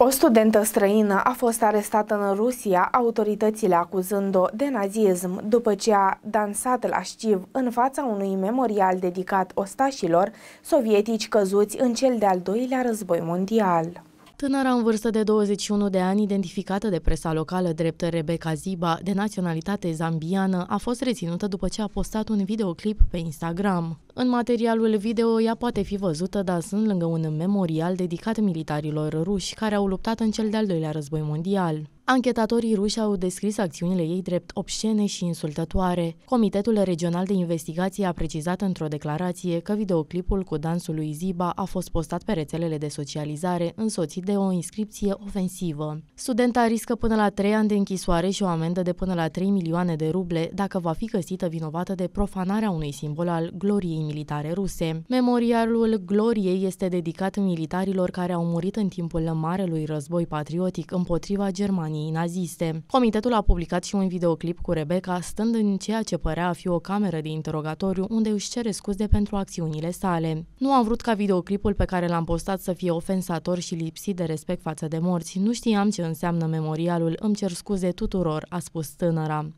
O studentă străină a fost arestată în Rusia, autoritățile acuzând-o de nazism după ce a dansat la șciv în fața unui memorial dedicat ostașilor sovietici căzuți în cel de-al doilea război mondial. Tânăra în vârstă de 21 de ani, identificată de presa locală drept Rebecca Ziba, de naționalitate zambiană, a fost reținută după ce a postat un videoclip pe Instagram. În materialul video, ea poate fi văzută sunt lângă un memorial dedicat militarilor ruși care au luptat în cel de-al doilea război mondial. Anchetatorii ruși au descris acțiunile ei drept obscene și insultătoare. Comitetul Regional de Investigație a precizat într-o declarație că videoclipul cu dansul lui Ziba a fost postat pe rețelele de socializare, însoțit de o inscripție ofensivă. Studenta riscă până la 3 ani de închisoare și o amendă de până la 3 milioane de ruble dacă va fi găsită vinovată de profanarea unui simbol al gloriei militare ruse. Memorialul Gloriei este dedicat militarilor care au murit în timpul marelui război patriotic împotriva Germaniei Germaniei naziste. Comitetul a publicat și un videoclip cu Rebecca stând în ceea ce părea a fi o cameră de interogatoriu unde își cere scuze pentru acțiunile sale. Nu am vrut ca videoclipul pe care l-am postat să fie ofensator și lipsit de respect față de morți. Nu știam ce înseamnă memorialul, îmi cer scuze tuturor, a spus tânăra.